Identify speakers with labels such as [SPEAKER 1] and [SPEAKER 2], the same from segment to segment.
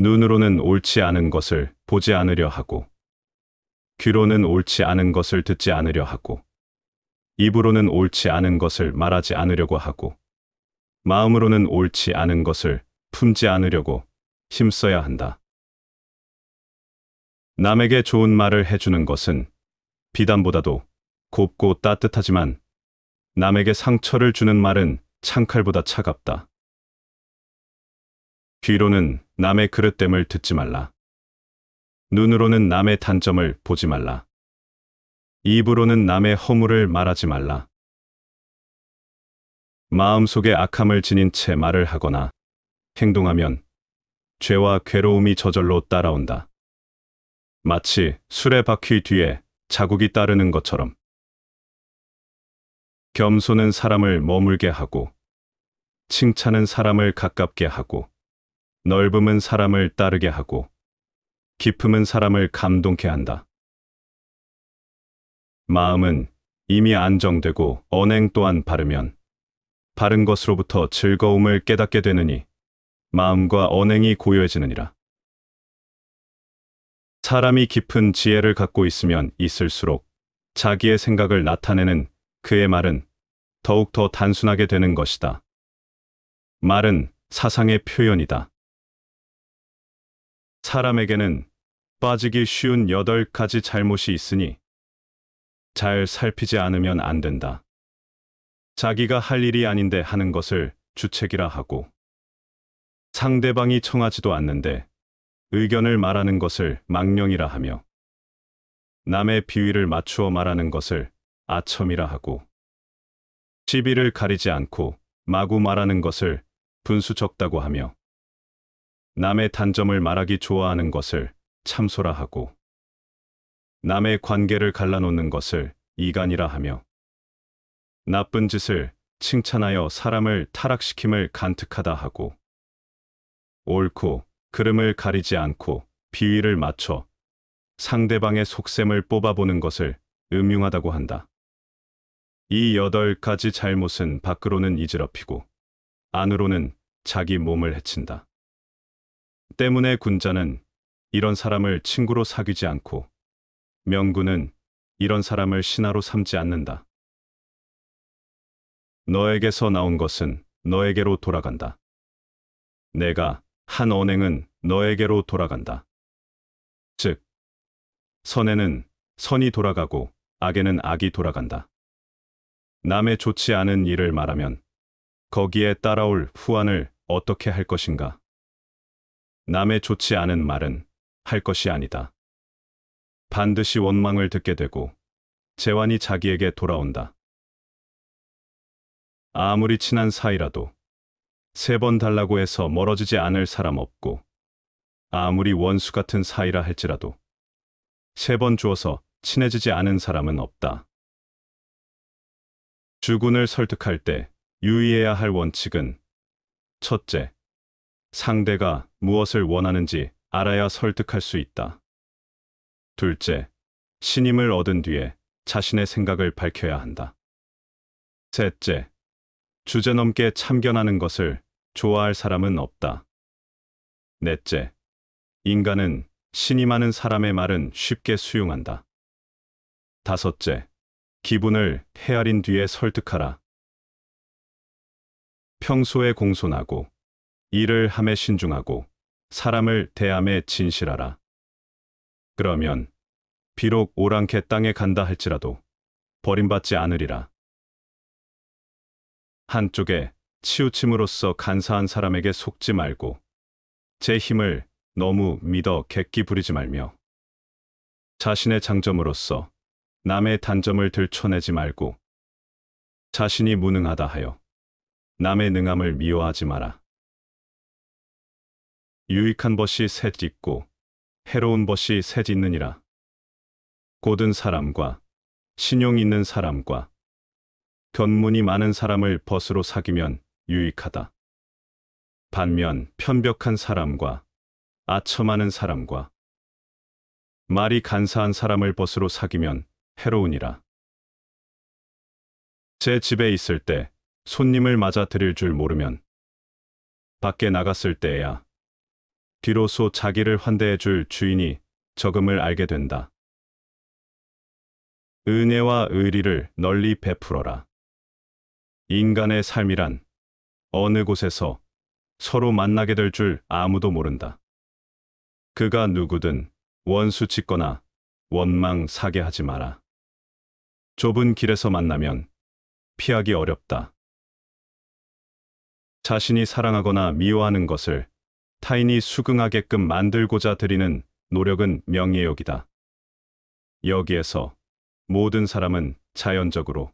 [SPEAKER 1] 눈으로는 옳지 않은 것을 보지 않으려 하고 귀로는 옳지 않은 것을 듣지 않으려 하고 입으로는 옳지 않은 것을 말하지 않으려고 하고 마음으로는 옳지 않은 것을 품지 않으려고 힘써야 한다. 남에게 좋은 말을 해주는 것은 비단보다도 곱고 따뜻하지만 남에게 상처를 주는 말은 창칼보다 차갑다. 귀로는 남의 그릇됨을 듣지 말라. 눈으로는 남의 단점을 보지 말라. 입으로는 남의 허물을 말하지 말라. 마음속에 악함을 지닌 채 말을 하거나 행동하면 죄와 괴로움이 저절로 따라온다. 마치 술의 바퀴 뒤에 자국이 따르는 것처럼. 겸손은 사람을 머물게 하고 칭찬은 사람을 가깝게 하고 넓음은 사람을 따르게 하고 깊음은 사람을 감동케 한다. 마음은 이미 안정되고 언행 또한 바르면 바른 것으로부터 즐거움을 깨닫게 되느니 마음과 언행이 고요해지느니라. 사람이 깊은 지혜를 갖고 있으면 있을수록 자기의 생각을 나타내는 그의 말은 더욱 더 단순하게 되는 것이다. 말은 사상의 표현이다. 사람에게는 빠지기 쉬운 여덟 가지 잘못이 있으니 잘 살피지 않으면 안 된다. 자기가 할 일이 아닌데 하는 것을 주책이라 하고 상대방이 청하지도 않는데 의견을 말하는 것을 망령이라 하며 남의 비위를 맞추어 말하는 것을 아첨이라 하고 시비를 가리지 않고 마구 말하는 것을 분수 적다고 하며 남의 단점을 말하기 좋아하는 것을 참소라 하고 남의 관계를 갈라놓는 것을 이간이라 하며 나쁜 짓을 칭찬하여 사람을 타락시킴을 간특하다 하고 옳고 그름을 가리지 않고 비위를 맞춰 상대방의 속셈을 뽑아보는 것을 음흉하다고 한다. 이 여덟 가지 잘못은 밖으로는 이지럽히고 안으로는 자기 몸을 해친다. 때문에 군자는 이런 사람을 친구로 사귀지 않고 명군은 이런 사람을 신하로 삼지 않는다. 너에게서 나온 것은 너에게로 돌아간다. 내가 한 언행은 너에게로 돌아간다. 즉, 선에는 선이 돌아가고 악에는 악이 돌아간다. 남의 좋지 않은 일을 말하면 거기에 따라올 후환을 어떻게 할 것인가? 남의 좋지 않은 말은 할 것이 아니다. 반드시 원망을 듣게 되고 재환이 자기에게 돌아온다. 아무리 친한 사이라도 세 번 달라고 해서 멀어지지 않을 사람 없고 아무리 원수 같은 사이라 할지라도 세 번 주어서 친해지지 않은 사람은 없다. 주군을 설득할 때 유의해야 할 원칙은 첫째, 상대가 무엇을 원하는지 알아야 설득할 수 있다. 둘째, 신임을 얻은 뒤에 자신의 생각을 밝혀야 한다. 셋째, 주제넘게 참견하는 것을 좋아할 사람은 없다. 넷째, 인간은 신임하는 사람의 말은 쉽게 수용한다. 다섯째, 기분을 헤아린 뒤에 설득하라. 평소에 공손하고 일을 함에 신중하고 사람을 대함에 진실하라. 그러면 비록 오랑캐 땅에 간다 할지라도 버림받지 않으리라. 한쪽에 치우침으로써 간사한 사람에게 속지 말고 제 힘을 너무 믿어 객기 부리지 말며 자신의 장점으로써 남의 단점을 들춰내지 말고 자신이 무능하다 하여 남의 능함을 미워하지 마라. 유익한 벗이 셋 있고 해로운 벗이 셋 있느니라. 고든 사람과 신용 있는 사람과 견문이 많은 사람을 벗으로 사귀면 유익하다. 반면 편벽한 사람과 아첨하는 사람과 말이 간사한 사람을 벗으로 사귀면 해로우니라. 제 집에 있을 때 손님을 맞아 드릴 줄 모르면 밖에 나갔을 때야 비로소 자기를 환대해 줄 주인이 적음을 알게 된다. 은혜와 의리를 널리 베풀어라. 인간의 삶이란 어느 곳에서 서로 만나게 될 줄 아무도 모른다. 그가 누구든 원수 짓거나 원망 사게 하지 마라. 좁은 길에서 만나면 피하기 어렵다. 자신이 사랑하거나 미워하는 것을 타인이 수긍하게끔 만들고자 드리는 노력은 명예욕이다. 여기에서 모든 사람은 자연적으로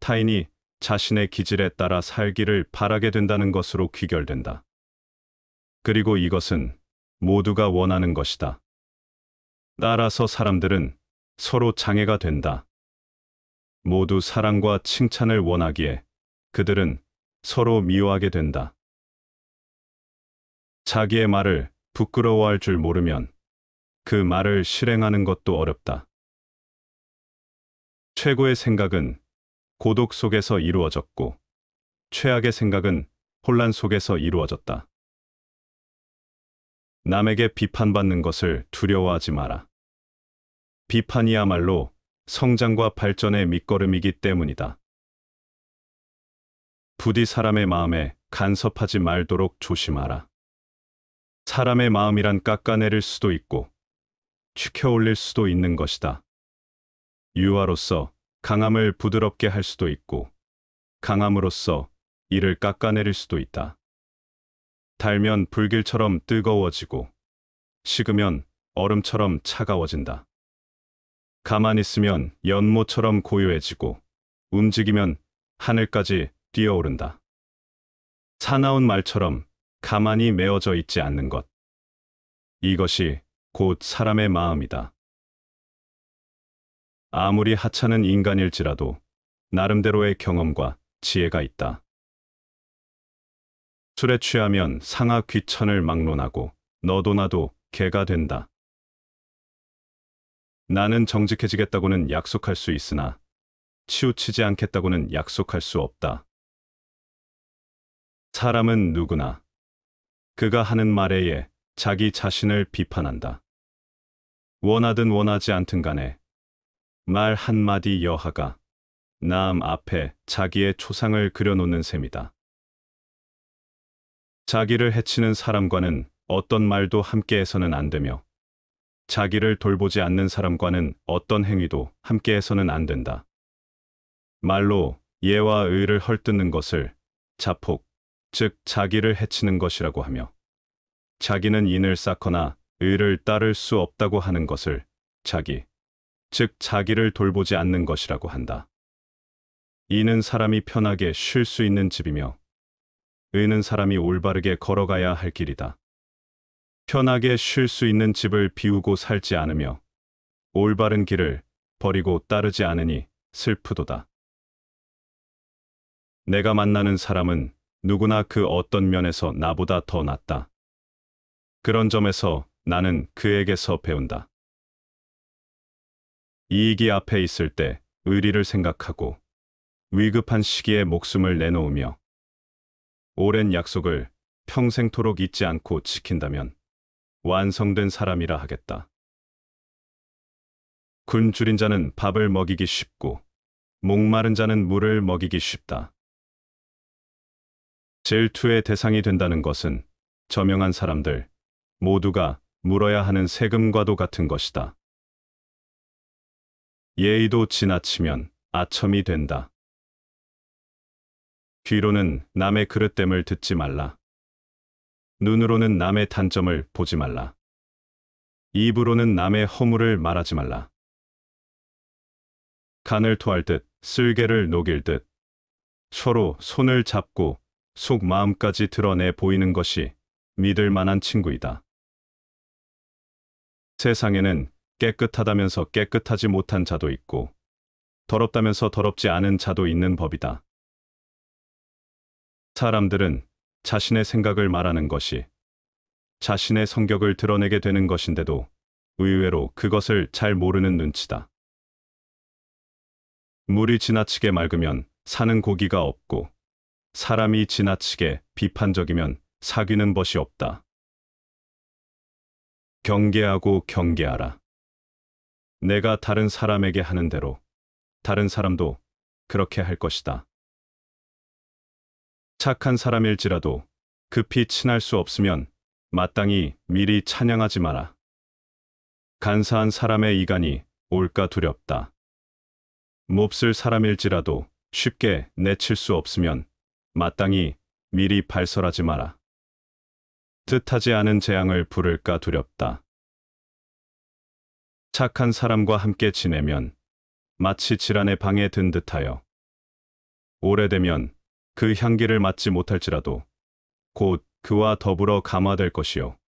[SPEAKER 1] 타인이 자신의 기질에 따라 살기를 바라게 된다는 것으로 귀결된다. 그리고 이것은 모두가 원하는 것이다. 따라서 사람들은 서로 장애가 된다. 모두 사랑과 칭찬을 원하기에 그들은 서로 미워하게 된다. 자기의 말을 부끄러워할 줄 모르면 그 말을 실행하는 것도 어렵다. 최고의 생각은 고독 속에서 이루어졌고 최악의 생각은 혼란 속에서 이루어졌다. 남에게 비판받는 것을 두려워하지 마라. 비판이야말로 성장과 발전의 밑거름이기 때문이다. 부디 사람의 마음에 간섭하지 말도록 조심하라. 사람의 마음이란 깎아내릴 수도 있고 치켜 올릴 수도 있는 것이다. 유화로서 강함을 부드럽게 할 수도 있고 강함으로써 이를 깎아내릴 수도 있다. 달면 불길처럼 뜨거워지고 식으면 얼음처럼 차가워진다. 가만히 있으면 연못처럼 고요해지고 움직이면 하늘까지 뛰어오른다. 사나운 말처럼 가만히 메어져 있지 않는 것. 이것이 곧 사람의 마음이다. 아무리 하찮은 인간일지라도 나름대로의 경험과 지혜가 있다. 술에 취하면 상하 귀천을 막론하고 너도 나도 개가 된다. 나는 정직해지겠다고는 약속할 수 있으나 치우치지 않겠다고는 약속할 수 없다. 사람은 누구나 그가 하는 말에 의 자기 자신을 비판한다. 원하든 원하지 않든 간에 말 한마디 여하가 남 앞에 자기의 초상을 그려놓는 셈이다. 자기를 해치는 사람과는 어떤 말도 함께해서는 안 되며 자기를 돌보지 않는 사람과는 어떤 행위도 함께해서는 안 된다. 말로 예와 의를 헐뜯는 것을 자폭, 즉 자기를 해치는 것이라고 하며 자기는 인을 쌓거나 의를 따를 수 없다고 하는 것을 자기, 즉 자기를 돌보지 않는 것이라고 한다. 이는 사람이 편하게 쉴 수 있는 집이며 의는 사람이 올바르게 걸어가야 할 길이다. 편하게 쉴 수 있는 집을 비우고 살지 않으며 올바른 길을 버리고 따르지 않으니 슬프도다. 내가 만나는 사람은 누구나 그 어떤 면에서 나보다 더 낫다. 그런 점에서 나는 그에게서 배운다. 이익이 앞에 있을 때 의리를 생각하고 위급한 시기에 목숨을 내놓으며 오랜 약속을 평생토록 잊지 않고 지킨다면 완성된 사람이라 하겠다. 군주린 자는 밥을 먹이기 쉽고 목마른 자는 물을 먹이기 쉽다. 젤투의 대상이 된다는 것은 저명한 사람들 모두가 물어야 하는 세금과도 같은 것이다. 예의도 지나치면 아첨이 된다. 귀로는 남의 그릇됨을 듣지 말라. 눈으로는 남의 단점을 보지 말라. 입으로는 남의 허물을 말하지 말라. 간을 토할 듯, 쓸개를 녹일 듯, 서로 손을 잡고 속 마음까지 드러내 보이는 것이 믿을 만한 친구이다. 세상에는 깨끗하다면서 깨끗하지 못한 자도 있고 더럽다면서 더럽지 않은 자도 있는 법이다. 사람들은 자신의 생각을 말하는 것이 자신의 성격을 드러내게 되는 것인데도 의외로 그것을 잘 모르는 눈치다. 물이 지나치게 맑으면 사는 고기가 없고 사람이 지나치게 비판적이면 사귀는 것이 없다. 경계하고 경계하라. 내가 다른 사람에게 하는 대로 다른 사람도 그렇게 할 것이다. 착한 사람일지라도 급히 친할 수 없으면 마땅히 미리 찬양하지 마라. 간사한 사람의 이간이 올까 두렵다. 몹쓸 사람일지라도 쉽게 내칠 수 없으면 마땅히 미리 발설하지 마라. 뜻하지 않은 재앙을 부를까 두렵다. 착한 사람과 함께 지내면 마치 질환의 방에 든 듯하여 오래되면 그 향기를 맡지 못할지라도 곧 그와 더불어 감화될 것이요.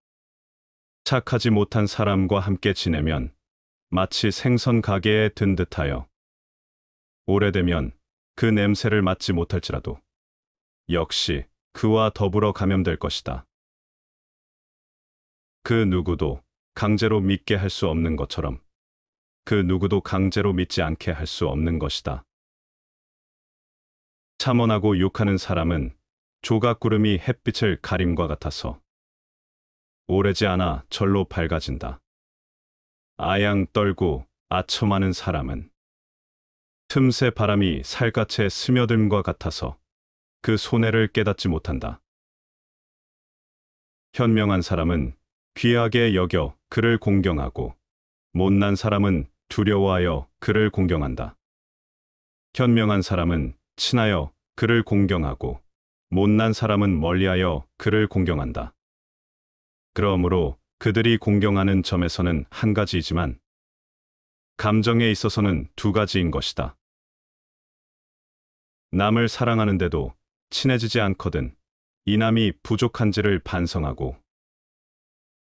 [SPEAKER 1] 착하지 못한 사람과 함께 지내면 마치 생선 가게에 든 듯하여 오래되면 그 냄새를 맡지 못할지라도 역시 그와 더불어 감염될 것이다. 그 누구도 강제로 믿게 할 수 없는 것처럼 그 누구도 강제로 믿지 않게 할 수 없는 것이다. 참언하고 욕하는 사람은 조각구름이 햇빛을 가림과 같아서 오래지 않아 절로 밝아진다. 아양 떨고 아첨하는 사람은 틈새 바람이 살갗에 스며듦과 같아서 그 손해를 깨닫지 못한다. 현명한 사람은 귀하게 여겨 그를 공경하고 못난 사람은 두려워하여 그를 공경한다. 현명한 사람은 친하여 그를 공경하고 못난 사람은 멀리하여 그를 공경한다. 그러므로 그들이 공경하는 점에서는 한 가지이지만 감정에 있어서는 두 가지인 것이다. 남을 사랑하는데도 친해지지 않거든 이남이 부족한지를 반성하고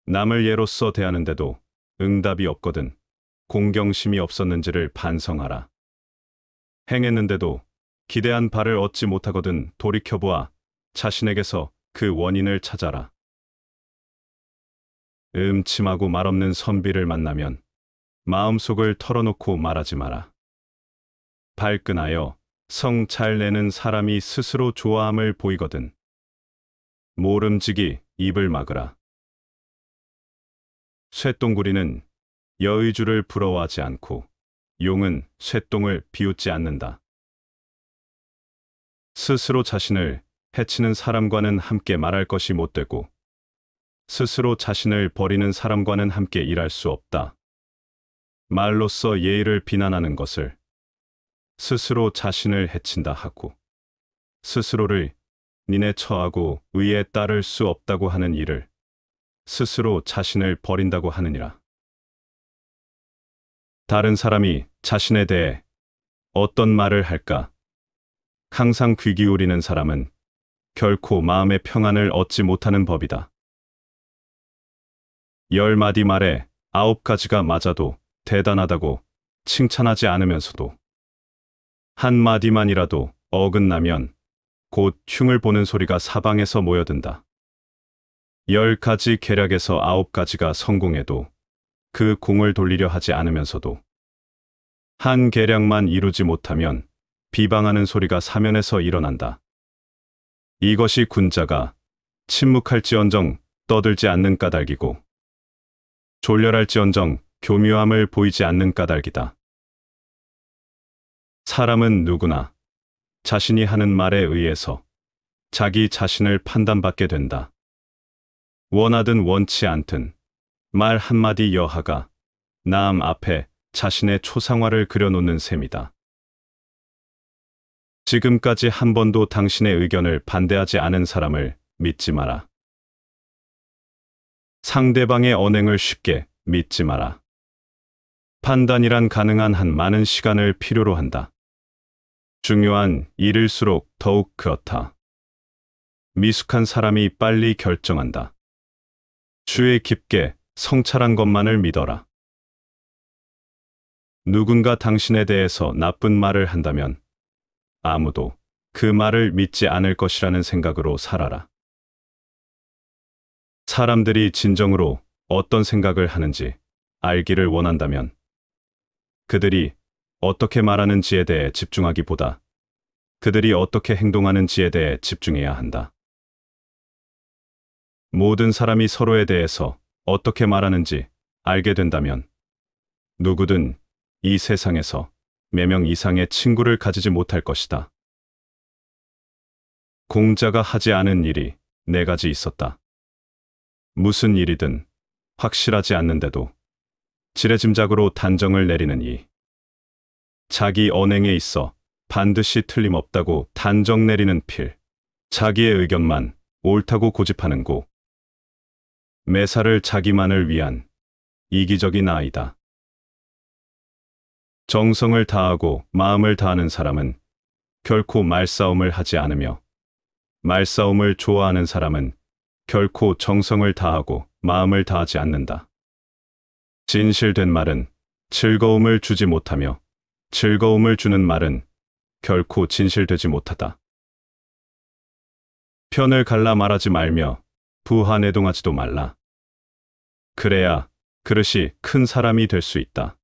[SPEAKER 1] 남을 예로써 대하는데도 응답이 없거든 공경심이 없었는지를 반성하라. 행했는데도 기대한 바를 얻지 못하거든 돌이켜보아 자신에게서 그 원인을 찾아라. 음침하고 말없는 선비를 만나면 마음속을 털어놓고 말하지 마라. 발끈하여 성잘 내는 사람이 스스로 좋아함을 보이거든. 모름지기 입을 막으라. 쇠똥구리는 여의주를 부러워하지 않고 용은 쇠똥을 비웃지 않는다. 스스로 자신을 해치는 사람과는 함께 말할 것이 못되고 스스로 자신을 버리는 사람과는 함께 일할 수 없다. 말로써 예의를 비난하는 것을 스스로 자신을 해친다 하고 스스로를 니네 처하고 의에 따를 수 없다고 하는 일을 스스로 자신을 버린다고 하느니라. 다른 사람이 자신에 대해 어떤 말을 할까? 항상 귀 기울이는 사람은 결코 마음의 평안을 얻지 못하는 법이다. 열 마디 말에 아홉 가지가 맞아도 대단하다고 칭찬하지 않으면서도 한마디만이라도 어긋나면 곧 흉을 보는 소리가 사방에서 모여든다. 열 가지 계략에서 아홉 가지가 성공해도 그 공을 돌리려 하지 않으면서도 한 계략만 이루지 못하면 비방하는 소리가 사면에서 일어난다. 이것이 군자가 침묵할지언정 떠들지 않는 까닭이고 졸렬할지언정 교묘함을 보이지 않는 까닭이다. 사람은 누구나 자신이 하는 말에 의해서 자기 자신을 판단받게 된다. 원하든 원치 않든 말 한마디 여하가 남 앞에 자신의 초상화를 그려놓는 셈이다. 지금까지 한 번도 당신의 의견을 반대하지 않은 사람을 믿지 마라. 상대방의 언행을 쉽게 믿지 마라. 판단이란 가능한 한 많은 시간을 필요로 한다. 중요한 일일수록 더욱 그렇다. 미숙한 사람이 빨리 결정한다. 주의 깊게 성찰한 것만을 믿어라. 누군가 당신에 대해서 나쁜 말을 한다면 아무도 그 말을 믿지 않을 것이라는 생각으로 살아라. 사람들이 진정으로 어떤 생각을 하는지 알기를 원한다면 그들이 어떻게 말하는지에 대해 집중하기보다 그들이 어떻게 행동하는지에 대해 집중해야 한다. 모든 사람이 서로에 대해서 어떻게 말하는지 알게 된다면 누구든 이 세상에서 매명 이상의 친구를 가지지 못할 것이다. 공자가 하지 않은 일이 네 가지 있었다. 무슨 일이든 확실하지 않는데도 지레짐작으로 단정을 내리는 이. 자기 언행에 있어 반드시 틀림없다고 단정 내리는 필, 자기의 의견만 옳다고 고집하는 고, 매사를 자기만을 위한 이기적인 아이다. 정성을 다하고 마음을 다하는 사람은 결코 말싸움을 하지 않으며 말싸움을 좋아하는 사람은 결코 정성을 다하고 마음을 다하지 않는다. 진실된 말은 즐거움을 주지 못하며 즐거움을 주는 말은 결코 진실되지 못하다. 편을 갈라 말하지 말며 부하 내동하지도 말라. 그래야 그릇이 큰 사람이 될 수 있다.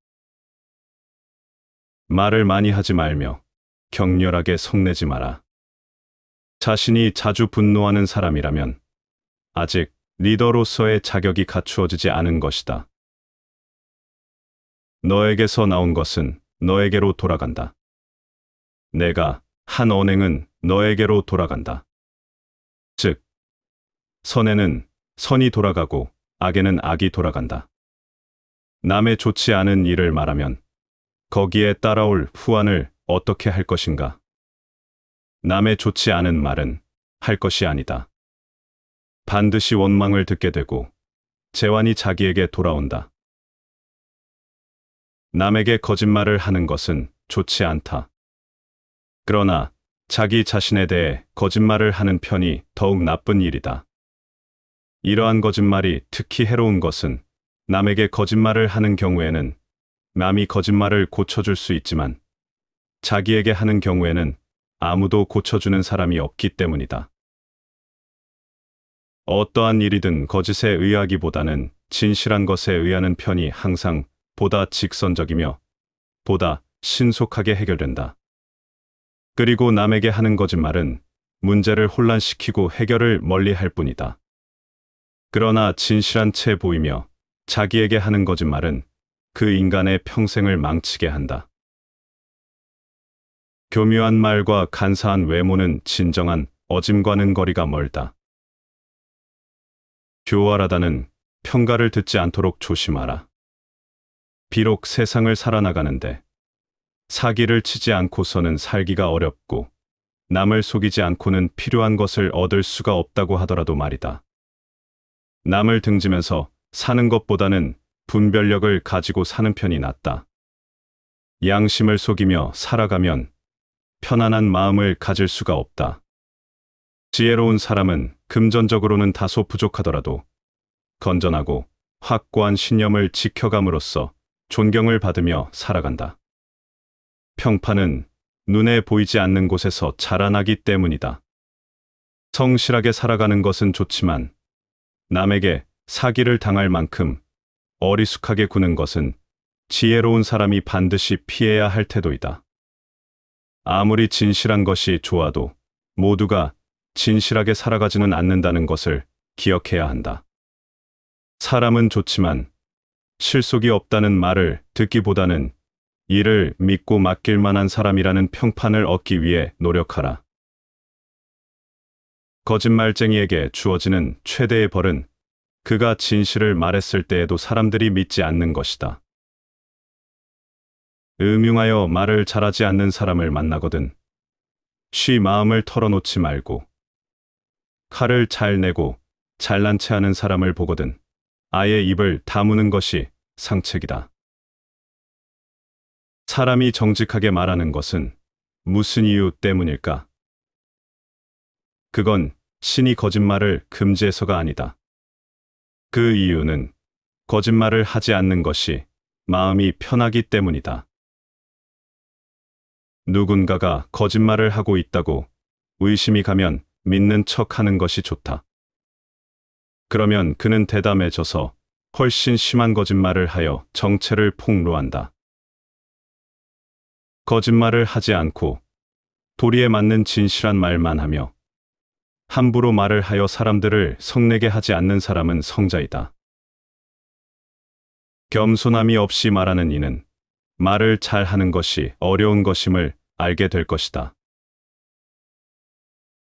[SPEAKER 1] 말을 많이 하지 말며 격렬하게 성내지 마라. 자신이 자주 분노하는 사람이라면 아직 리더로서의 자격이 갖추어지지 않은 것이다. 너에게서 나온 것은 너에게로 돌아간다. 내가 한 언행은 너에게로 돌아간다. 즉, 선에는 선이 돌아가고 악에는 악이 돌아간다. 남의 좋지 않은 일을 말하면 거기에 따라올 후환을 어떻게 할 것인가? 남의 좋지 않은 말은 할 것이 아니다. 반드시 원망을 듣게 되고 재환이 자기에게 돌아온다. 남에게 거짓말을 하는 것은 좋지 않다. 그러나 자기 자신에 대해 거짓말을 하는 편이 더욱 나쁜 일이다. 이러한 거짓말이 특히 해로운 것은 남에게 거짓말을 하는 경우에는 남이 거짓말을 고쳐줄 수 있지만 자기에게 하는 경우에는 아무도 고쳐주는 사람이 없기 때문이다. 어떠한 일이든 거짓에 의하기보다는 진실한 것에 의하는 편이 항상 보다 직선적이며 보다 신속하게 해결된다. 그리고 남에게 하는 거짓말은 문제를 혼란시키고 해결을 멀리할 뿐이다. 그러나 진실한 채 보이며 자기에게 하는 거짓말은 그 인간의 평생을 망치게 한다. 교묘한 말과 간사한 외모는 진정한 어짐과는 거리가 멀다. 교활하다는 평가를 듣지 않도록 조심하라. 비록 세상을 살아나가는데 사기를 치지 않고서는 살기가 어렵고 남을 속이지 않고는 필요한 것을 얻을 수가 없다고 하더라도 말이다. 남을 등지면서 사는 것보다는 분별력을 가지고 사는 편이 낫다. 양심을 속이며 살아가면 편안한 마음을 가질 수가 없다. 지혜로운 사람은 금전적으로는 다소 부족하더라도 건전하고 확고한 신념을 지켜감으로써 존경을 받으며 살아간다. 평판은 눈에 보이지 않는 곳에서 자라나기 때문이다. 성실하게 살아가는 것은 좋지만 남에게 사기를 당할 만큼 어리숙하게 구는 것은 지혜로운 사람이 반드시 피해야 할 태도이다. 아무리 진실한 것이 좋아도 모두가 진실하게 살아가지는 않는다는 것을 기억해야 한다. 사람은 좋지만 실속이 없다는 말을 듣기보다는 이를 믿고 맡길 만한 사람이라는 평판을 얻기 위해 노력하라. 거짓말쟁이에게 주어지는 최대의 벌은 그가 진실을 말했을 때에도 사람들이 믿지 않는 것이다. 음흉하여 말을 잘하지 않는 사람을 만나거든. 쉬 마음을 털어놓지 말고 칼을 잘 내고 잘난 체하는 사람을 보거든. 아예 입을 다무는 것이 상책이다. 사람이 정직하게 말하는 것은 무슨 이유 때문일까? 그건 신이 거짓말을 금지해서가 아니다. 그 이유는 거짓말을 하지 않는 것이 마음이 편하기 때문이다. 누군가가 거짓말을 하고 있다고 의심이 가면 믿는 척 하는 것이 좋다. 그러면 그는 대담해져서 훨씬 심한 거짓말을 하여 정체를 폭로한다. 거짓말을 하지 않고 도리에 맞는 진실한 말만 하며 함부로 말을 하여 사람들을 성내게 하지 않는 사람은 성자이다. 겸손함이 없이 말하는 이는 말을 잘하는 것이 어려운 것임을 알게 될 것이다.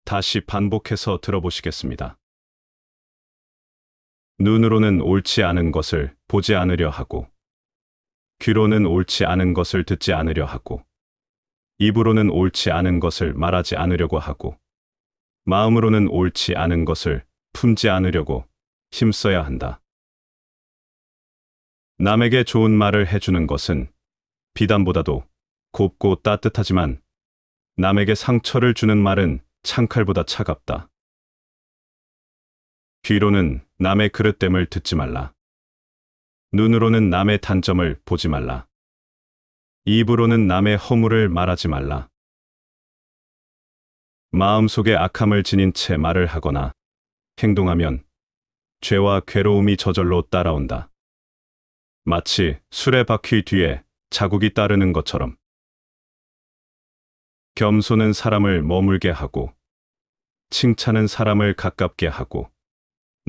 [SPEAKER 1] 다시 반복해서 들어보시겠습니다. 눈으로는 옳지 않은 것을 보지 않으려 하고 귀로는 옳지 않은 것을 듣지 않으려 하고 입으로는 옳지 않은 것을 말하지 않으려고 하고 마음으로는 옳지 않은 것을 품지 않으려고 힘써야 한다. 남에게 좋은 말을 해주는 것은 비단보다도 곱고 따뜻하지만 남에게 상처를 주는 말은 창칼보다 차갑다. 귀로는 남의 그릇됨을 듣지 말라. 눈으로는 남의 단점을 보지 말라. 입으로는 남의 허물을 말하지 말라. 마음속에 악함을 지닌 채 말을 하거나 행동하면 죄와 괴로움이 저절로 따라온다. 마치 술의 바퀴 뒤에 자국이 따르는 것처럼. 겸손은 사람을 머물게 하고 칭찬은 사람을 가깝게 하고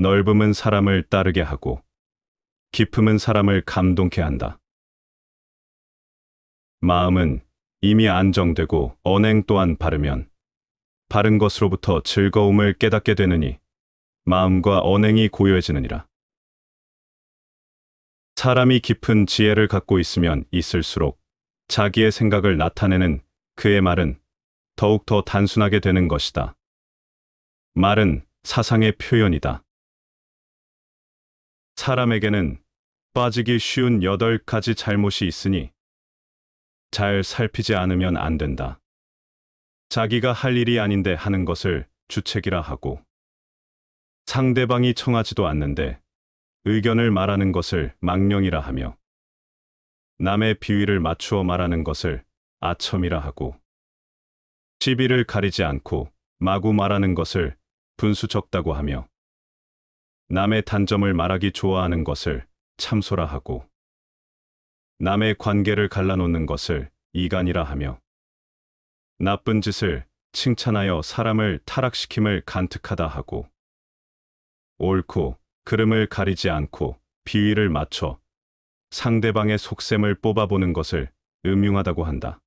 [SPEAKER 1] 넓음은 사람을 따르게 하고 깊음은 사람을 감동케 한다. 마음은 이미 안정되고 언행 또한 바르면 바른 것으로부터 즐거움을 깨닫게 되느니 마음과 언행이 고요해지느니라. 사람이 깊은 지혜를 갖고 있으면 있을수록 자기의 생각을 나타내는 그의 말은 더욱 더 단순하게 되는 것이다. 말은 사상의 표현이다. 사람에게는 빠지기 쉬운 여덟 가지 잘못이 있으니 잘 살피지 않으면 안 된다. 자기가 할 일이 아닌데 하는 것을 주책이라 하고 상대방이 청하지도 않는데 의견을 말하는 것을 망령이라 하며 남의 비위를 맞추어 말하는 것을 아첨이라 하고 시비를 가리지 않고 마구 말하는 것을 분수적다고 하며 남의 단점을 말하기 좋아하는 것을 참소라 하고 남의 관계를 갈라놓는 것을 이간이라 하며 나쁜 짓을 칭찬하여 사람을 타락시킴을 간특하다 하고 옳고 그름을 가리지 않고 비위를 맞춰 상대방의 속셈을 뽑아보는 것을 음흉하다고 한다.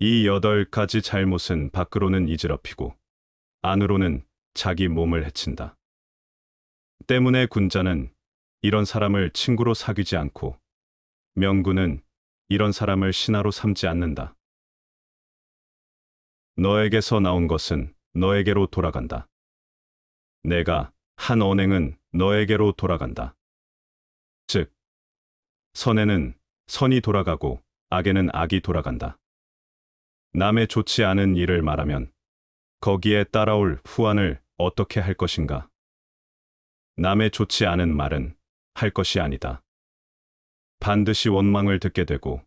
[SPEAKER 1] 이 여덟 가지 잘못은 밖으로는 이지럽히고 안으로는 자기 몸을 해친다. 때문에 군자는 이런 사람을 친구로 사귀지 않고 명군은 이런 사람을 신하로 삼지 않는다. 너에게서 나온 것은 너에게로 돌아간다. 내가 한 언행은 너에게로 돌아간다. 즉, 선에는 선이 돌아가고 악에는 악이 돌아간다. 남의 좋지 않은 일을 말하면 거기에 따라올 후환을 어떻게 할 것인가? 남의 좋지 않은 말은 할 것이 아니다. 반드시 원망을 듣게 되고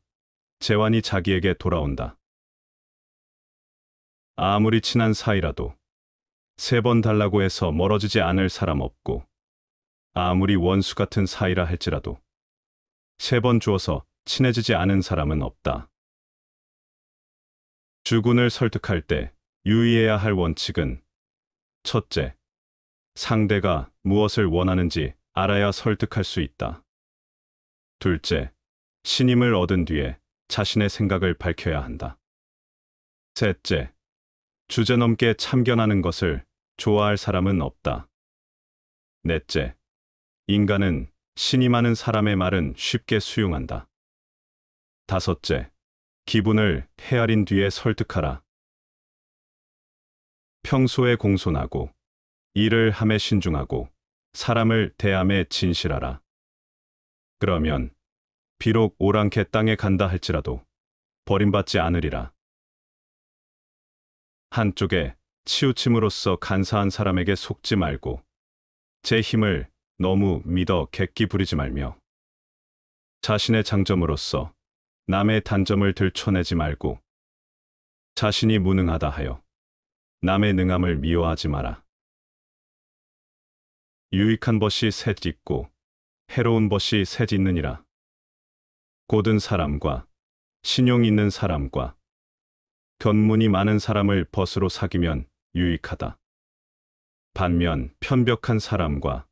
[SPEAKER 1] 재환이 자기에게 돌아온다. 아무리 친한 사이라도 세 번 달라고 해서 멀어지지 않을 사람 없고 아무리 원수 같은 사이라 할지라도 세 번 주어서 친해지지 않은 사람은 없다. 주군을 설득할 때 유의해야 할 원칙은 첫째, 상대가 무엇을 원하는지 알아야 설득할 수 있다. 둘째, 신임을 얻은 뒤에 자신의 생각을 밝혀야 한다. 셋째, 주제넘게 참견하는 것을 좋아할 사람은 없다. 넷째, 인간은 신임하는 사람의 말은 쉽게 수용한다. 다섯째, 기분을 헤아린 뒤에 설득하라. 평소에 공손하고 일을 함에 신중하고 사람을 대함에 진실하라. 그러면 비록 오랑캐 땅에 간다 할지라도 버림받지 않으리라. 한쪽에 치우침으로써 간사한 사람에게 속지 말고 제 힘을 너무 믿어 객기 부리지 말며 자신의 장점으로서 남의 단점을 들춰내지 말고 자신이 무능하다 하여 남의 능함을 미워하지 마라. 유익한 벗이 셋 짓고 해로운 벗이 셋 짓느니라. 고든 사람과 신용 있는 사람과 견문이 많은 사람을 벗으로 사귀면 유익하다. 반면 편벽한 사람과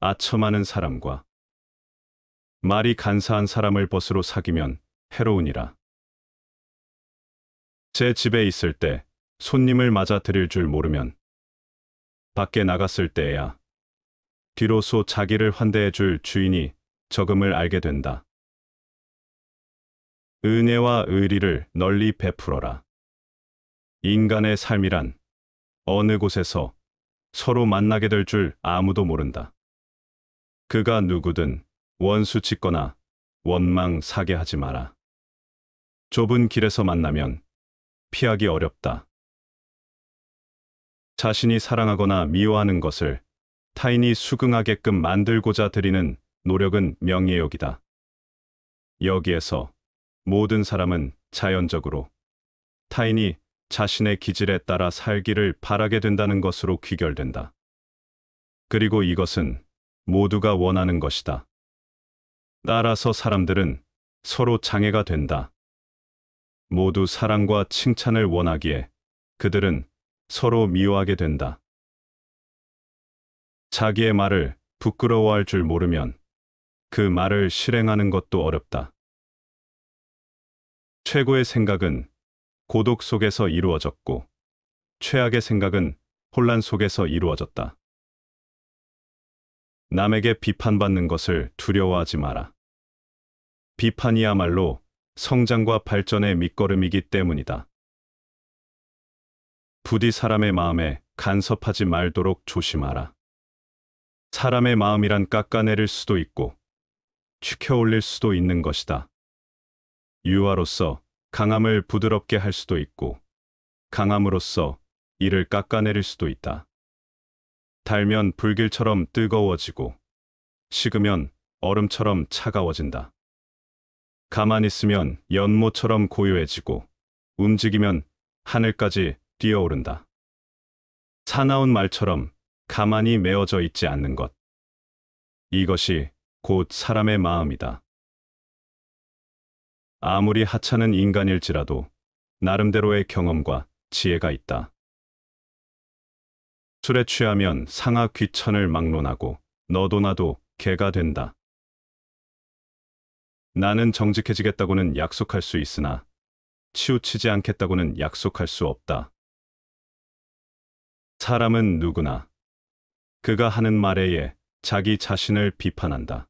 [SPEAKER 1] 아첨하는 사람과 말이 간사한 사람을 벗으로 사귀면 해로우니라. 제 집에 있을 때 손님을 맞아 드릴 줄 모르면 밖에 나갔을 때야 비로소 자기를 환대해 줄 주인이 적음을 알게 된다. 은혜와 의리를 널리 베풀어라. 인간의 삶이란 어느 곳에서 서로 만나게 될 줄 아무도 모른다. 그가 누구든 원수 짓거나 원망 사게 하지 마라. 좁은 길에서 만나면 피하기 어렵다. 자신이 사랑하거나 미워하는 것을 타인이 수긍하게끔 만들고자 드리는 노력은 명예욕이다. 여기에서 모든 사람은 자연적으로 타인이 자신의 기질에 따라 살기를 바라게 된다는 것으로 귀결된다. 그리고 이것은 모두가 원하는 것이다. 따라서 사람들은 서로 장애가 된다. 모두 사랑과 칭찬을 원하기에 그들은 서로 미워하게 된다. 자기의 말을 부끄러워할 줄 모르면 그 말을 실행하는 것도 어렵다. 최고의 생각은 고독 속에서 이루어졌고 최악의 생각은 혼란 속에서 이루어졌다. 남에게 비판받는 것을 두려워하지 마라. 비판이야말로 성장과 발전의 밑거름이기 때문이다. 부디 사람의 마음에 간섭하지 말도록 조심하라. 사람의 마음이란 깎아내릴 수도 있고 치켜올릴 수도 있는 것이다. 유화로서 강함을 부드럽게 할 수도 있고 강함으로써 이를 깎아내릴 수도 있다. 달면 불길처럼 뜨거워지고 식으면 얼음처럼 차가워진다. 가만히 있으면 연못처럼 고요해지고 움직이면 하늘까지 뛰어오른다. 사나운 말처럼 가만히 메어져 있지 않는 것. 이것이 곧 사람의 마음이다. 아무리 하찮은 인간일지라도 나름대로의 경험과 지혜가 있다. 술에 취하면 상하 귀천을 막론하고 너도 나도 개가 된다. 나는 정직해지겠다고는 약속할 수 있으나 치우치지 않겠다고는 약속할 수 없다. 사람은 누구나 그가 하는 말에 자기 자신을 비판한다.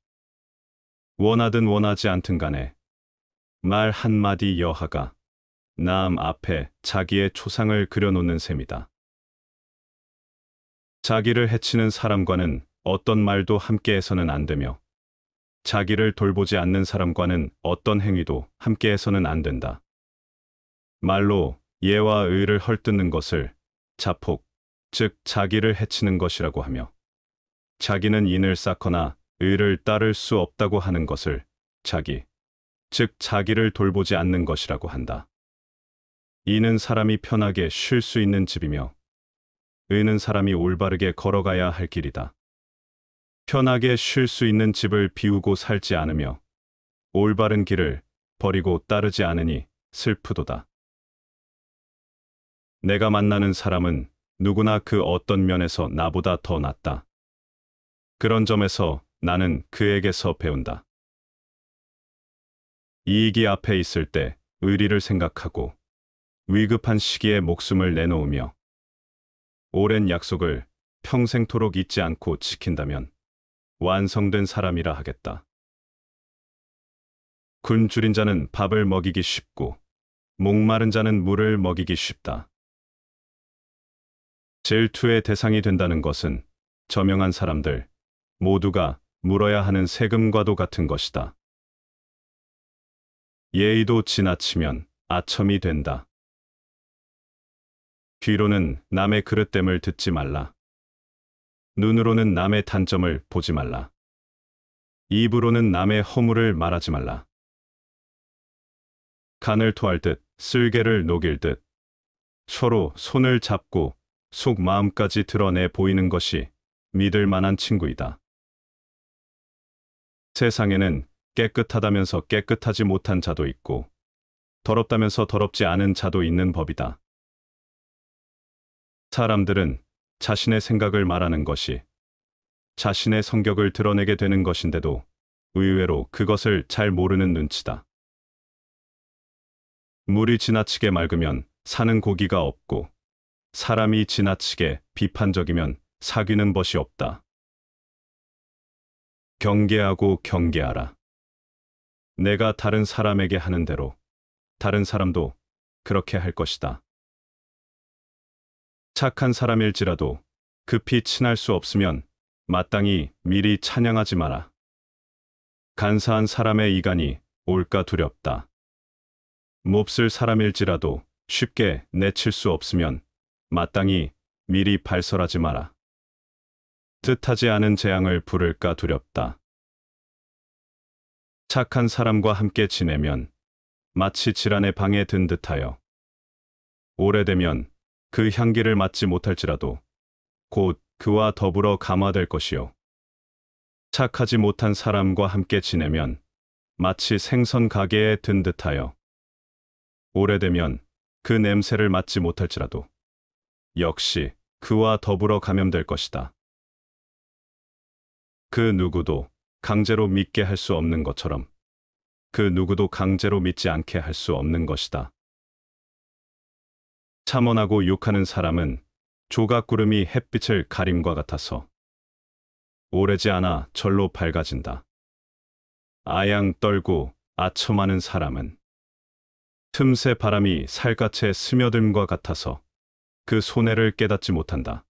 [SPEAKER 1] 원하든 원하지 않든 간에 말 한마디 여하가 남 앞에 자기의 초상을 그려놓는 셈이다. 자기를 해치는 사람과는 어떤 말도 함께해서는 안 되며 자기를 돌보지 않는 사람과는 어떤 행위도 함께해서는 안 된다. 말로 예와 의를 헐뜯는 것을 자폭, 즉 자기를 해치는 것이라고 하며 자기는 인을 쌓거나 의를 따를 수 없다고 하는 것을 자기, 즉 자기를 돌보지 않는 것이라고 한다. 이는 사람이 편하게 쉴 수 있는 집이며 의는 사람이 올바르게 걸어가야 할 길이다. 편하게 쉴 수 있는 집을 비우고 살지 않으며 올바른 길을 버리고 따르지 않으니 슬프도다. 내가 만나는 사람은 누구나 그 어떤 면에서 나보다 더 낫다. 그런 점에서 나는 그에게서 배운다. 이익이 앞에 있을 때 의리를 생각하고 위급한 시기에 목숨을 내놓으며 오랜 약속을 평생토록 잊지 않고 지킨다면 완성된 사람이라 하겠다. 굶주린 자는 밥을 먹이기 쉽고 목마른 자는 물을 먹이기 쉽다. 질투의 대상이 된다는 것은 저명한 사람들 모두가 물어야 하는 세금과도 같은 것이다. 예의도 지나치면 아첨이 된다. 귀로는 남의 그릇됨을 듣지 말라. 눈으로는 남의 단점을 보지 말라. 입으로는 남의 허물을 말하지 말라. 간을 토할 듯, 쓸개를 녹일 듯, 서로 손을 잡고 속마음까지 드러내 보이는 것이 믿을 만한 친구이다. 세상에는 깨끗하다면서 깨끗하지 못한 자도 있고 더럽다면서 더럽지 않은 자도 있는 법이다. 사람들은 자신의 생각을 말하는 것이 자신의 성격을 드러내게 되는 것인데도 의외로 그것을 잘 모르는 눈치다. 물이 지나치게 맑으면 사는 고기가 없고 사람이 지나치게 비판적이면 사귀는 것이 없다. 경계하고 경계하라. 내가 다른 사람에게 하는 대로 다른 사람도 그렇게 할 것이다. 착한 사람일지라도 급히 친할 수 없으면 마땅히 미리 찬양하지 마라. 간사한 사람의 이간이 올까 두렵다. 몹쓸 사람일지라도 쉽게 내칠 수 없으면 마땅히 미리 발설하지 마라. 뜻하지 않은 재앙을 부를까 두렵다. 착한 사람과 함께 지내면 마치 질환의 방에 든 듯하여 오래되면 그 향기를 맡지 못할지라도 곧 그와 더불어 감화될 것이요. 착하지 못한 사람과 함께 지내면 마치 생선 가게에 든 듯하여 오래되면 그 냄새를 맡지 못할지라도 역시 그와 더불어 감염될 것이다. 그 누구도 강제로 믿게 할 수 없는 것처럼 그 누구도 강제로 믿지 않게 할 수 없는 것이다. 참언하고 욕하는 사람은 조각구름이 햇빛을 가림과 같아서 오래지 않아 절로 밝아진다. 아양 떨고 아첨하는 사람은 틈새 바람이 살갗에 스며듦과 같아서 그 손해를 깨닫지 못한다.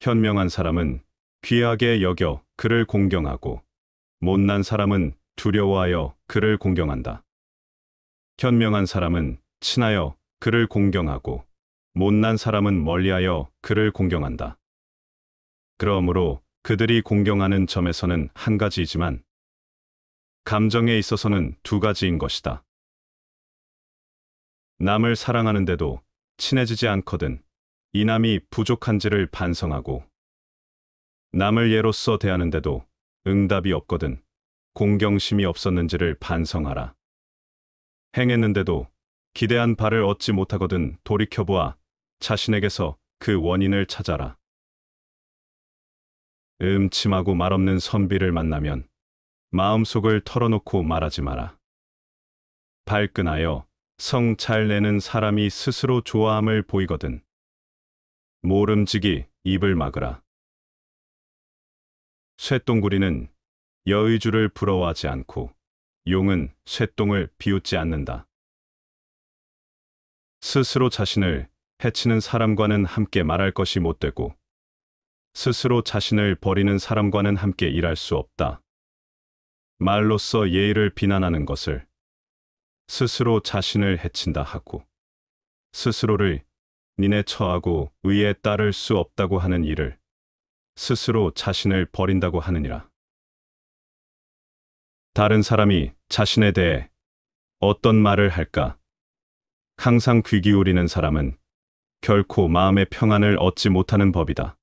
[SPEAKER 1] 현명한 사람은 귀하게 여겨 그를 공경하고 못난 사람은 두려워하여 그를 공경한다. 현명한 사람은 친하여 그를 공경하고 못난 사람은 멀리하여 그를 공경한다. 그러므로 그들이 공경하는 점에서는 한 가지이지만 감정에 있어서는 두 가지인 것이다. 남을 사랑하는데도 친해지지 않거든 이남이 부족한지를 반성하고 남을 예로써 대하는데도 응답이 없거든 공경심이 없었는지를 반성하라. 행했는데도 기대한 바를 얻지 못하거든 돌이켜보아 자신에게서 그 원인을 찾아라. 음침하고 말없는 선비를 만나면 마음속을 털어놓고 말하지 마라. 발끈하여 성잘 내는 사람이 스스로 좋아함을 보이거든. 모름지기 입을 막으라. 쇳똥구리는 여의주를 부러워하지 않고 용은 쇳똥을 비웃지 않는다. 스스로 자신을 해치는 사람과는 함께 말할 것이 못되고 스스로 자신을 버리는 사람과는 함께 일할 수 없다. 말로써 예의를 비난하는 것을 스스로 자신을 해친다 하고 스스로를 니네 처하고 의에 따를 수 없다고 하는 일을 스스로 자신을 버린다고 하느니라. 다른 사람이 자신에 대해 어떤 말을 할까? 항상 귀 기울이는 사람은 결코 마음의 평안을 얻지 못하는 법이다.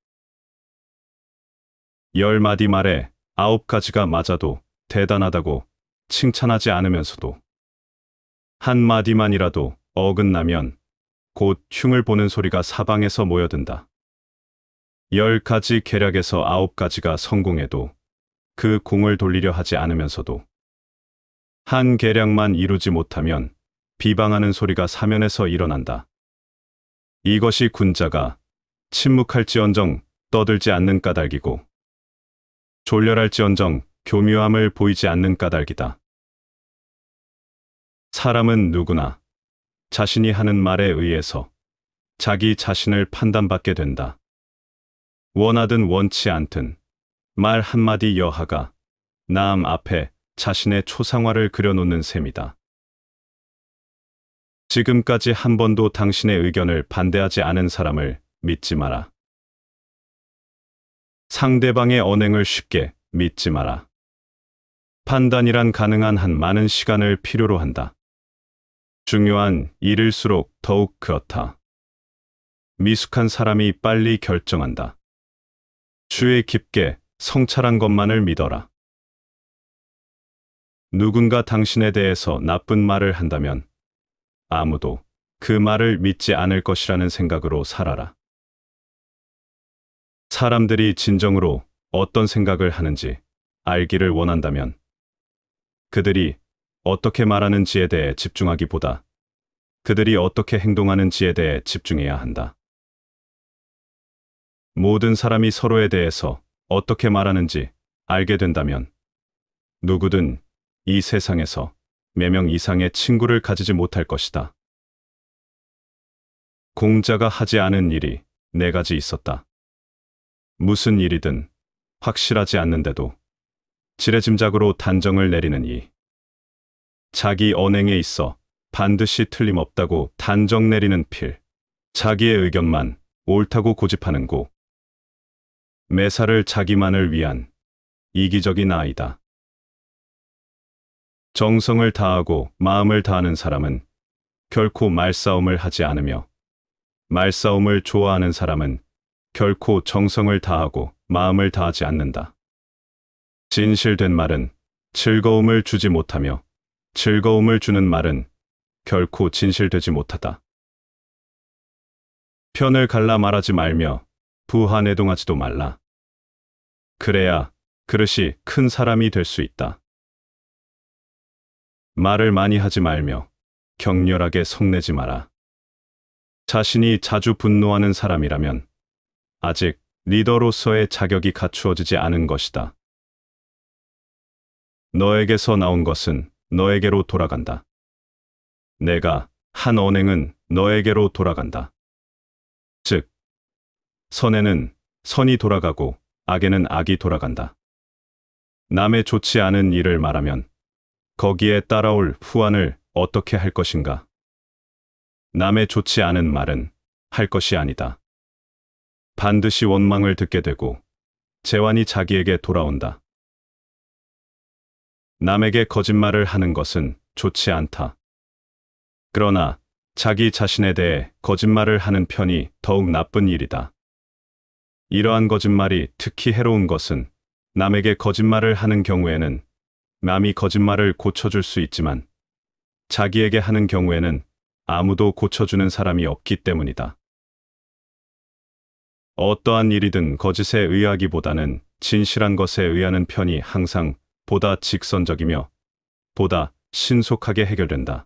[SPEAKER 1] 열 마디 말에 아홉 가지가 맞아도 대단하다고 칭찬하지 않으면서도 한마디만이라도 어긋나면 곧 흉을 보는 소리가 사방에서 모여든다. 열 가지 계략에서 아홉 가지가 성공해도 그 공을 돌리려 하지 않으면서도 한 계략만 이루지 못하면 비방하는 소리가 사면에서 일어난다. 이것이 군자가 침묵할지언정 떠들지 않는 까닭이고 졸렬할지언정 교묘함을 보이지 않는 까닭이다. 사람은 누구나 자신이 하는 말에 의해서 자기 자신을 판단받게 된다. 원하든 원치 않든 말 한마디 여하가 남 앞에 자신의 초상화를 그려놓는 셈이다. 지금까지 한 번도 당신의 의견을 반대하지 않은 사람을 믿지 마라. 상대방의 언행을 쉽게 믿지 마라. 판단이란 가능한 한 많은 시간을 필요로 한다. 중요한 일일수록 더욱 그렇다. 미숙한 사람이 빨리 결정한다. 주의 깊게 성찰한 것만을 믿어라. 누군가 당신에 대해서 나쁜 말을 한다면 아무도 그 말을 믿지 않을 것이라는 생각으로 살아라. 사람들이 진정으로 어떤 생각을 하는지 알기를 원한다면 그들이 어떻게 말하는지에 대해 집중하기보다 그들이 어떻게 행동하는지에 대해 집중해야 한다. 모든 사람이 서로에 대해서 어떻게 말하는지 알게 된다면 누구든 이 세상에서 매명 이상의 친구를 가지지 못할 것이다. 공자가 하지 않은 일이 네 가지 있었다. 무슨 일이든 확실하지 않는데도 지레짐작으로 단정을 내리는 이. 자기 언행에 있어 반드시 틀림없다고 단정 내리는 필, 자기의 의견만 옳다고 고집하는 고, 매사를 자기만을 위한 이기적인 아이다. 정성을 다하고 마음을 다하는 사람은 결코 말싸움을 하지 않으며 말싸움을 좋아하는 사람은 결코 정성을 다하고 마음을 다하지 않는다. 진실된 말은 즐거움을 주지 못하며 즐거움을 주는 말은 결코 진실되지 못하다. 편을 갈라 말하지 말며 부하 내동하지도 말라. 그래야 그릇이 큰 사람이 될 수 있다. 말을 많이 하지 말며 격렬하게 성내지 마라. 자신이 자주 분노하는 사람이라면 아직 리더로서의 자격이 갖추어지지 않은 것이다. 너에게서 나온 것은 너에게로 돌아간다. 내가 한 언행은 너에게로 돌아간다. 즉, 선에는 선이 돌아가고 악에는 악이 돌아간다. 남의 좋지 않은 일을 말하면 거기에 따라올 후환을 어떻게 할 것인가? 남의 좋지 않은 말은 할 것이 아니다. 반드시 원망을 듣게 되고 재환이 자기에게 돌아온다. 남에게 거짓말을 하는 것은 좋지 않다. 그러나 자기 자신에 대해 거짓말을 하는 편이 더욱 나쁜 일이다. 이러한 거짓말이 특히 해로운 것은 남에게 거짓말을 하는 경우에는 남이 거짓말을 고쳐줄 수 있지만 자기에게 하는 경우에는 아무도 고쳐주는 사람이 없기 때문이다. 어떠한 일이든 거짓에 의하기보다는 진실한 것에 의하는 편이 항상 보다 직선적이며 보다 신속하게 해결된다.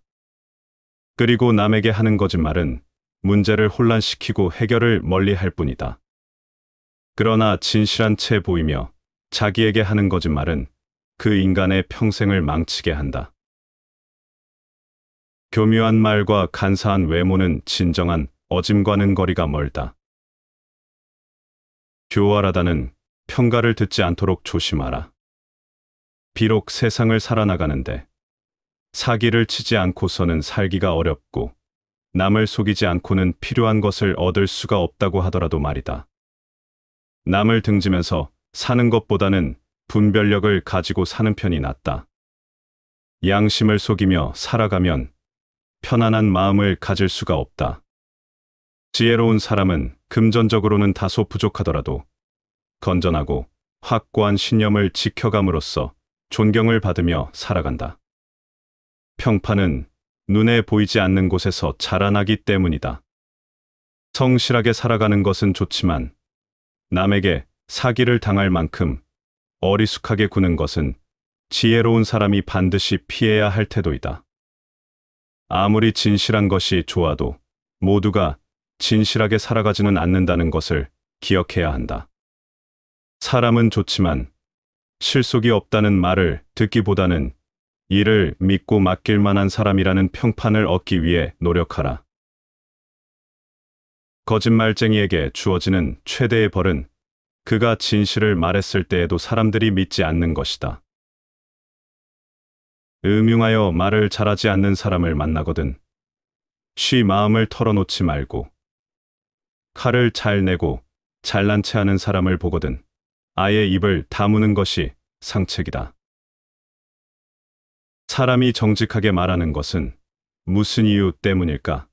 [SPEAKER 1] 그리고 남에게 하는 거짓말은 문제를 혼란시키고 해결을 멀리할 뿐이다. 그러나 진실한 채 보이며 자기에게 하는 거짓말은 그 인간의 평생을 망치게 한다. 교묘한 말과 간사한 외모는 진정한 어짐과는 거리가 멀다. 교활하다는 평가를 듣지 않도록 조심하라. 비록 세상을 살아나가는데 사기를 치지 않고서는 살기가 어렵고 남을 속이지 않고는 필요한 것을 얻을 수가 없다고 하더라도 말이다. 남을 등지면서 사는 것보다는 분별력을 가지고 사는 편이 낫다. 양심을 속이며 살아가면 편안한 마음을 가질 수가 없다. 지혜로운 사람은 금전적으로는 다소 부족하더라도 건전하고 확고한 신념을 지켜감으로써 존경을 받으며 살아간다. 평판은 눈에 보이지 않는 곳에서 자라나기 때문이다. 성실하게 살아가는 것은 좋지만 남에게 사기를 당할 만큼 어리숙하게 구는 것은 지혜로운 사람이 반드시 피해야 할 태도이다. 아무리 진실한 것이 좋아도 모두가 진실하게 살아가지는 않는다는 것을 기억해야 한다. 사람은 좋지만 실속이 없다는 말을 듣기보다는 이를 믿고 맡길 만한 사람이라는 평판을 얻기 위해 노력하라. 거짓말쟁이에게 주어지는 최대의 벌은 그가 진실을 말했을 때에도 사람들이 믿지 않는 것이다. 음흉하여 말을 잘하지 않는 사람을 만나거든. 쉬 마음을 털어놓지 말고 칼을 잘 내고 잘난 체하는 사람을 보거든. 아예 입을 다무는 것이 상책이다. 사람이 정직하게 말하는 것은 무슨 이유 때문일까?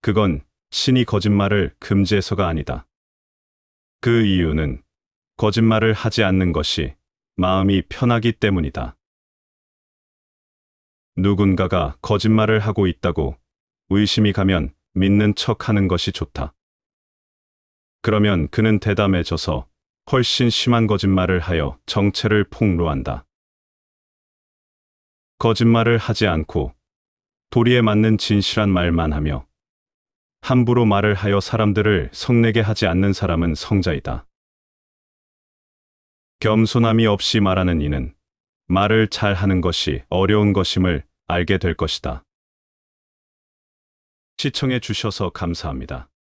[SPEAKER 1] 그건 신이 거짓말을 금지해서가 아니다. 그 이유는 거짓말을 하지 않는 것이 마음이 편하기 때문이다. 누군가가 거짓말을 하고 있다고 의심이 가면 믿는 척 하는 것이 좋다. 그러면 그는 대담해져서 훨씬 심한 거짓말을 하여 정체를 폭로한다. 거짓말을 하지 않고 도리에 맞는 진실한 말만 하며 함부로 말을 하여 사람들을 성내게 하지 않는 사람은 성자이다. 겸손함이 없이 말하는 이는 말을 잘 하는 것이 어려운 것임을 알게 될 것이다. 시청해 주셔서 감사합니다.